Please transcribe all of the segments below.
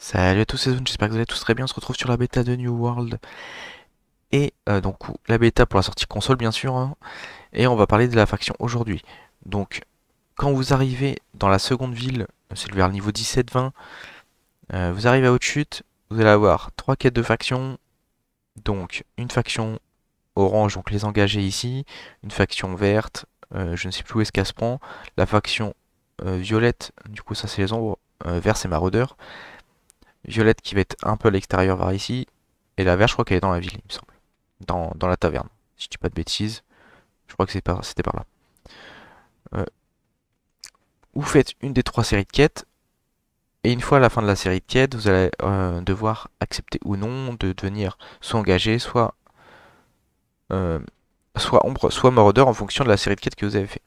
Salut à tous et zones, j'espère que vous allez tous très bien, on se retrouve sur la bêta de New World et euh, donc la bêta pour la sortie console bien sûr hein. et on va parler de la faction aujourd'hui. Donc quand vous arrivez dans la seconde ville, c'est vers le niveau 17-20, euh, vous arrivez à haute chute, vous allez avoir trois quêtes de faction, donc une faction orange, donc les engagés ici, une faction verte, euh, je ne sais plus où est-ce qu'elle se prend, la faction violette, du coup ça c'est les ombres, vert c'est maraudeur, Violette qui va être un peu à l'extérieur vers ici. Et la verte, je crois qu'elle est dans la ville, il me semble. Dans, la taverne, si je dis pas de bêtises. Je crois que c'était par, là. Euh, vous faites une des trois séries de quêtes. Et une fois à la fin de la série de quêtes, vous allez euh, devoir accepter ou non de devenir soit engagé, soit, euh, soit ombre, soit mordeur en fonction de la série de quêtes que vous avez fait.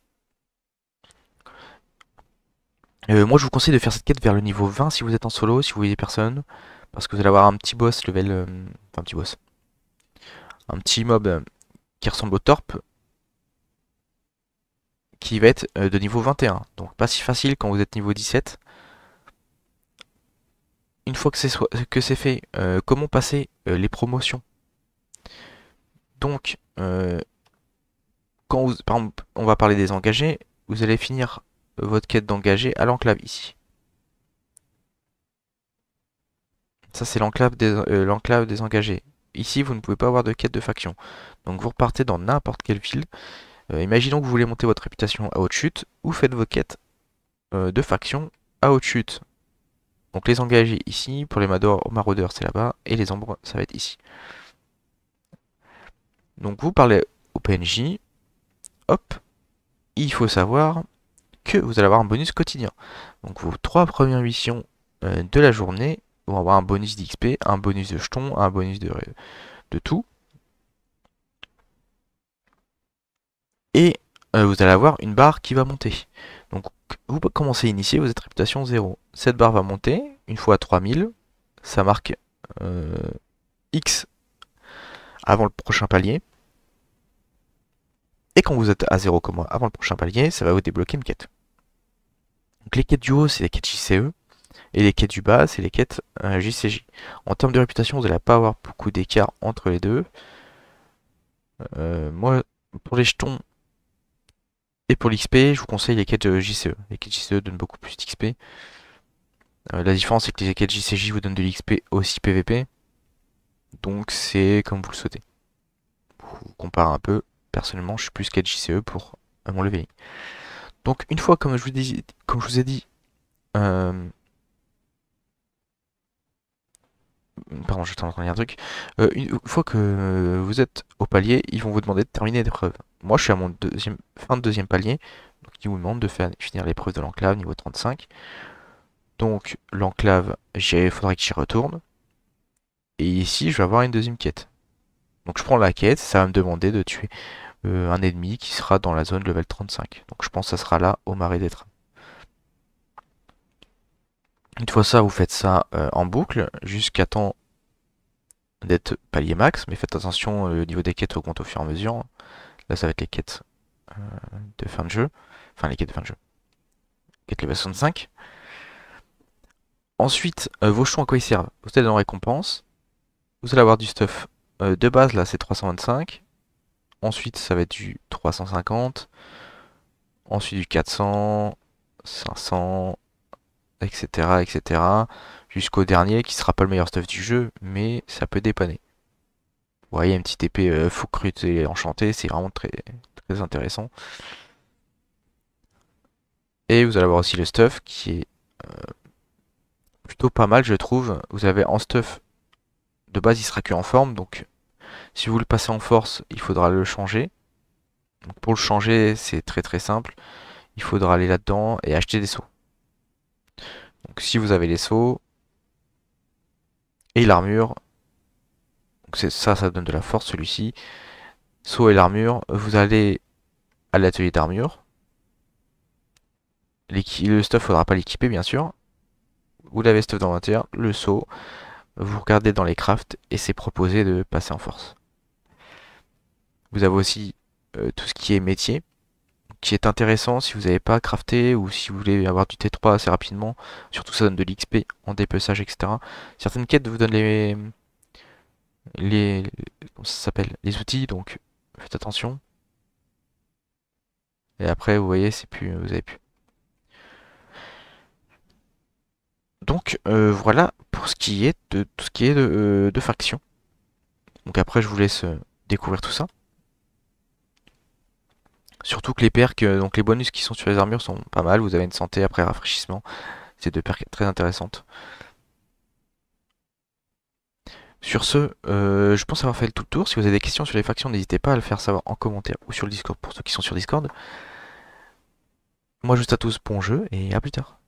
Euh, moi je vous conseille de faire cette quête vers le niveau 20 si vous êtes en solo, si vous voyez personne. Parce que vous allez avoir un petit boss level... Euh, enfin un petit boss. Un petit mob euh, qui ressemble au torp. Qui va être de niveau 21. Donc pas si facile quand vous êtes niveau 17. Une fois que c'est fait, comment passer les promotions Donc, quand par exemple, on va parler des engagés, vous allez finir votre quête d'engager à l'enclave ici. Ça, c'est euh, l'enclave des, engagés. Ici, vous ne pouvez pas avoir de quête de faction. Donc, vous repartez dans n'importe quelle ville. Euh, imaginons que vous voulez monter votre réputation à haute chute. Ou faites vos quêtes euh, de faction à haute chute. Donc, les engagés ici. Pour les maraudeurs, c'est là-bas. Et les ombres, ça va être ici. Donc, vous parlez au PNJ. Hop. Il faut savoir que vous allez avoir un bonus quotidien. Donc vos trois premières missions euh, de la journée vont avoir un bonus d'XP, un bonus de jetons, un bonus de, tout. Et euh, vous allez avoir une barre qui va monter. Donc vous commencez à initier, vous êtes réputation 0. Cette barre va monter, une fois à 3000, ça marque euh, X avant le prochain palier. Et quand vous êtes à 0, comme avant le prochain palier, ça va vous débloquer une quête. Donc les quêtes du haut, c'est les quêtes JCE, et les quêtes du bas, c'est les quêtes JCJ. Euh, en termes de réputation, vous n'allez pas avoir beaucoup d'écart entre les deux. Euh, moi, pour les jetons et pour l'XP, je vous conseille les quêtes euh, JCE. Les quêtes JCE donnent beaucoup plus d'XP. la différence, c'est que les quêtes JCJ vous donnent de l'XP aussi PVP. Donc c'est comme vous le souhaitez. Pour vous comparer un peu, personnellement, je suis plus quête JCE pour mon leveling. Donc une fois, comme je vous, je vous ai dit, euh, pardon, un truc. Euh, une fois que vous êtes au palier, ils vont vous demander de terminer l'épreuve. Moi, je suis à mon deuxième, fin de deuxième palier, donc ils vous demandent de faire, finir l'épreuve de l'enclave niveau 35. Donc l'enclave, il faudrait que j'y retourne. Et ici, je vais avoir une deuxième quête. Donc je prends la quête, ça va me demander de tuer euh, un ennemi qui sera dans la zone level 35. Donc je pense que ça sera là au marais des trains. Une fois ça, vous faites ça euh, en boucle jusqu'à temps d'être palier max, mais faites attention, euh, au niveau des quêtes augmente au fur et à mesure. Là, ça va être les quêtes de fin de jeu. Enfin, les quêtes de fin de jeu. Quête level 65. Ensuite, vos choix à quoi ils servent. Vous êtes dans récompense. Vous allez avoir du stuff de base, là, c'est 325. Ensuite, ça va être du 350. Ensuite, du 400, 500, etc. etc. Jusqu'au dernier qui sera pas le meilleur stuff du jeu, mais ça peut dépanner. Vous voyez, une petit épée euh, fou et enchanté, c'est vraiment très, très intéressant. Et vous allez avoir aussi le stuff qui est euh, plutôt pas mal, je trouve. Vous avez en stuff, de base, il sera que en forme, donc si vous le passez en force, il faudra le changer. pour le changer, c'est très très simple. Il faudra aller là-dedans et acheter des sauts. Donc si vous avez les sauts et l'armure, c'est ça, ça donne de la force celui-ci. Saut et l'armure, vous allez à l'atelier d'armure. Le stuff faudra pas l'équiper bien sûr. Vous l'avez stuff d'inventaire, le saut vous regardez dans les crafts et c'est proposé de passer en force. Vous avez aussi euh, tout ce qui est métier, qui est intéressant si vous n'avez pas crafté ou si vous voulez avoir du T3 assez rapidement. Surtout ça donne de l'XP en dépeçage, etc. Certaines quêtes vous donnent les... les... Comment ça s'appelle Les outils, donc faites attention. Et après, vous voyez, c'est plus... Vous avez plus. Donc euh, voilà pour ce qui est de tout ce qui est de, euh, factions. Donc après, je vous laisse euh, découvrir tout ça. Surtout que les perks, euh, donc les bonus qui sont sur les armures sont pas mal. Vous avez une santé après rafraîchissement. C'est deux perks très intéressantes. Sur ce, je pense avoir fait le tout le tour. Si vous avez des questions sur les factions, n'hésitez pas à le faire savoir en commentaire ou sur le Discord pour ceux qui sont sur Discord. Moi, je vous à tous bon jeu et à plus tard.